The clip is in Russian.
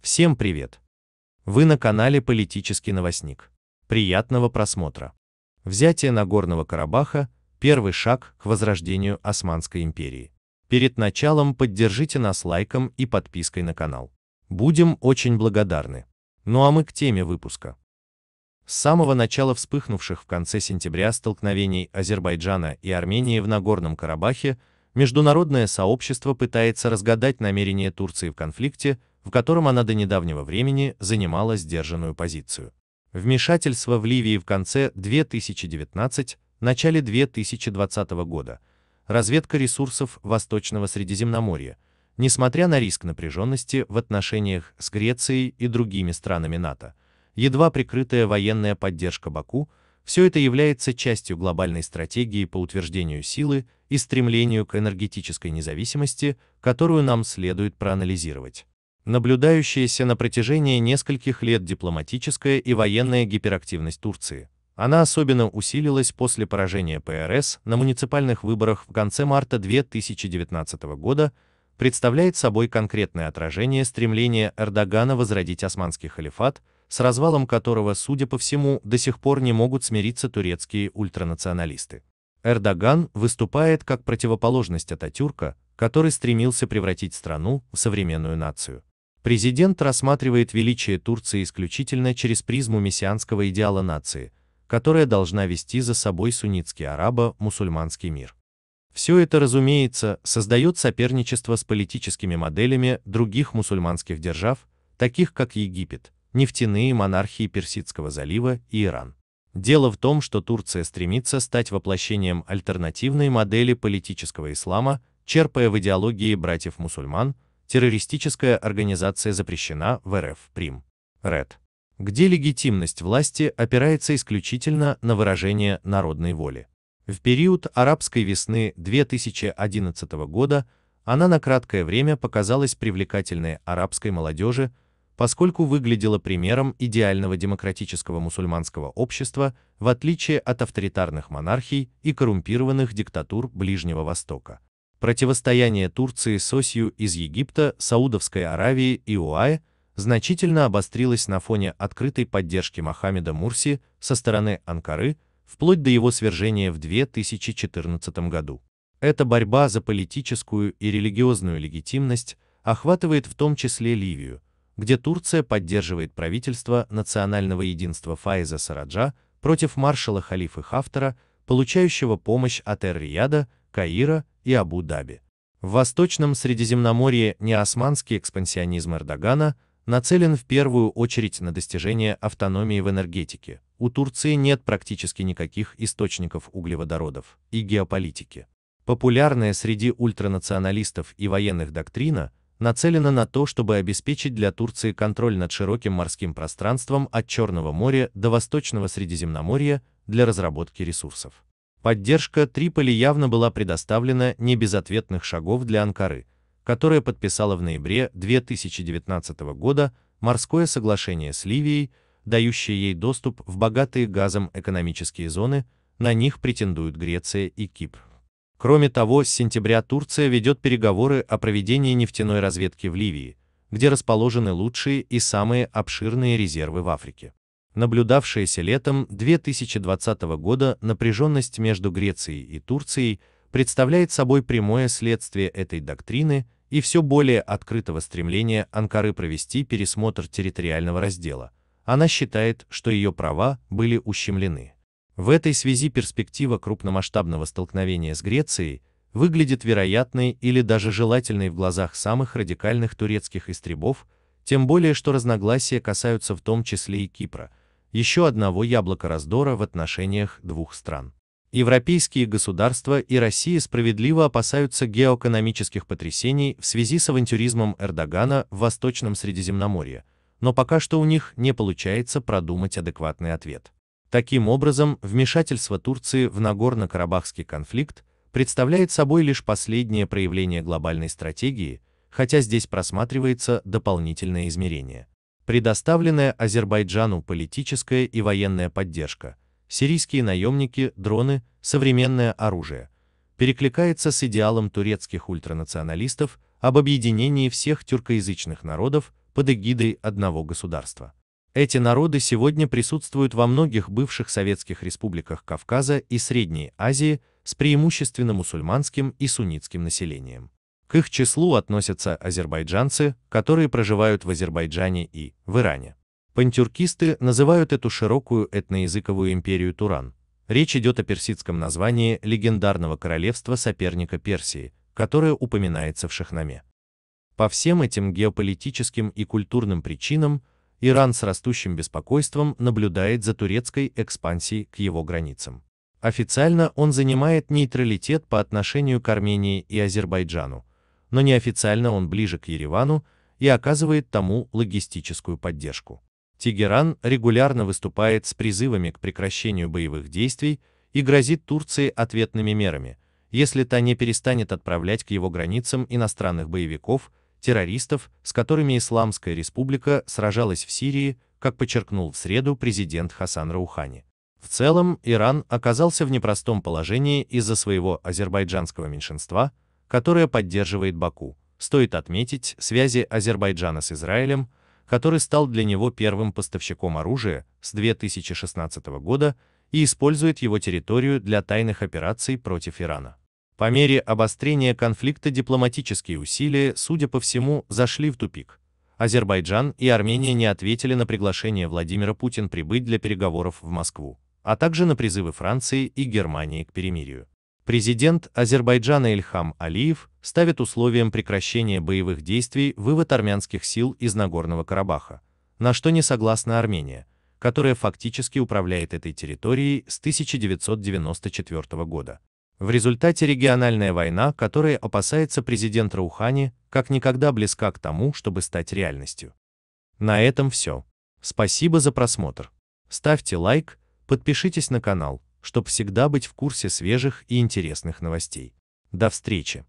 Всем привет! Вы на канале «Политический новостник». Приятного просмотра! Взятие Нагорного Карабаха – первый шаг к возрождению Османской империи. Перед началом поддержите нас лайком и подпиской на канал. Будем очень благодарны. Ну а мы к теме выпуска. С самого начала вспыхнувших в конце сентября столкновений Азербайджана и Армении в Нагорном Карабахе Международное сообщество пытается разгадать намерения Турции в конфликте, в котором она до недавнего времени занимала сдержанную позицию. Вмешательство в Ливии в конце 2019 начале 2020 года, разведка ресурсов Восточного Средиземноморья, несмотря на риск напряженности в отношениях с Грецией и другими странами НАТО, едва прикрытая военная поддержка Баку, все это является частью глобальной стратегии по утверждению силы и стремлению к энергетической независимости, которую нам следует проанализировать. Наблюдающаяся на протяжении нескольких лет дипломатическая и военная гиперактивность Турции. Она особенно усилилась после поражения ПРС на муниципальных выборах в конце марта 2019 года, представляет собой конкретное отражение стремления Эрдогана возродить османский халифат, с развалом которого, судя по всему, до сих пор не могут смириться турецкие ультранационалисты. Эрдоган выступает как противоположность Ататюрка, который стремился превратить страну в современную нацию. Президент рассматривает величие Турции исключительно через призму мессианского идеала нации, которая должна вести за собой суннитский арабо-мусульманский мир. Все это, разумеется, создает соперничество с политическими моделями других мусульманских держав, таких как Египет, нефтяные монархии Персидского залива и Иран. Дело в том, что Турция стремится стать воплощением альтернативной модели политического ислама, черпая в идеологии братьев-мусульман, террористическая организация запрещена в РФ Прим. Ред, где легитимность власти опирается исключительно на выражение народной воли. В период арабской весны 2011 года она на краткое время показалась привлекательной арабской молодежи, поскольку выглядела примером идеального демократического мусульманского общества, в отличие от авторитарных монархий и коррумпированных диктатур Ближнего Востока. Противостояние Турции с осью из Египта, Саудовской Аравии и УАЭ значительно обострилось на фоне открытой поддержки Мохаммеда Мурси со стороны Анкары, вплоть до его свержения в 2014 году. Эта борьба за политическую и религиозную легитимность охватывает в том числе Ливию, где Турция поддерживает правительство национального единства Файза Сараджа против маршала Халифа Хафтера, получающего помощь от Эр-Рияда, Каира и Абу-Даби. В Восточном Средиземноморье неосманский экспансионизм Эрдогана нацелен в первую очередь на достижение автономии в энергетике. У Турции нет практически никаких источников углеводородов и геополитики. Популярная среди ультранационалистов и военных доктрина – нацелена на то, чтобы обеспечить для Турции контроль над широким морским пространством от Черного моря до Восточного Средиземноморья для разработки ресурсов. Поддержка Триполи явно была предоставлена не без ответных шагов для Анкары, которая подписала в ноябре 2019 года морское соглашение с Ливией, дающее ей доступ в богатые газом экономические зоны, на них претендуют Греция и Кипр. Кроме того, с сентября Турция ведет переговоры о проведении нефтяной разведки в Ливии, где расположены лучшие и самые обширные резервы в Африке. Наблюдавшаяся летом 2020 года напряженность между Грецией и Турцией представляет собой прямое следствие этой доктрины и все более открытого стремления Анкары провести пересмотр территориального раздела. Она считает, что ее права были ущемлены. В этой связи перспектива крупномасштабного столкновения с Грецией выглядит вероятной или даже желательной в глазах самых радикальных турецких истребов, тем более что разногласия касаются в том числе и Кипра, еще одного яблока раздора в отношениях двух стран. Европейские государства и Россия справедливо опасаются геоэкономических потрясений в связи с авантюризмом Эрдогана в Восточном Средиземноморье, но пока что у них не получается продумать адекватный ответ. Таким образом, вмешательство Турции в Нагорно-Карабахский конфликт представляет собой лишь последнее проявление глобальной стратегии, хотя здесь просматривается дополнительное измерение. Предоставленная Азербайджану политическая и военная поддержка, сирийские наемники, дроны, современное оружие, перекликается с идеалом турецких ультранационалистов об объединении всех тюркоязычных народов под эгидой одного государства. Эти народы сегодня присутствуют во многих бывших советских республиках Кавказа и Средней Азии с преимущественно мусульманским и суннитским населением. К их числу относятся азербайджанцы, которые проживают в Азербайджане и в Иране. Пантюркисты называют эту широкую этноязыковую империю Туран. Речь идет о персидском названии легендарного королевства соперника Персии, которое упоминается в Шахнаме. По всем этим геополитическим и культурным причинам Иран с растущим беспокойством наблюдает за турецкой экспансией к его границам. Официально он занимает нейтралитет по отношению к Армении и Азербайджану, но неофициально он ближе к Еревану и оказывает тому логистическую поддержку. Тегеран регулярно выступает с призывами к прекращению боевых действий и грозит Турции ответными мерами, если та не перестанет отправлять к его границам иностранных боевиков, террористов, с которыми Исламская республика сражалась в Сирии, как подчеркнул в среду президент Хасан Раухани. В целом, Иран оказался в непростом положении из-за своего азербайджанского меньшинства, которое поддерживает Баку. Стоит отметить связи Азербайджана с Израилем, который стал для него первым поставщиком оружия с 2016 года и использует его территорию для тайных операций против Ирана. По мере обострения конфликта дипломатические усилия, судя по всему, зашли в тупик. Азербайджан и Армения не ответили на приглашение Владимира Путина прибыть для переговоров в Москву, а также на призывы Франции и Германии к перемирию. Президент Азербайджана Ильхам Алиев ставит условием прекращения боевых действий вывод армянских сил из Нагорного Карабаха, на что не согласна Армения, которая фактически управляет этой территорией с 1994 года. В результате региональная война, которая опасается президент Раухани, как никогда близка к тому, чтобы стать реальностью. На этом все. Спасибо за просмотр. Ставьте лайк, подпишитесь на канал, чтобы всегда быть в курсе свежих и интересных новостей. До встречи!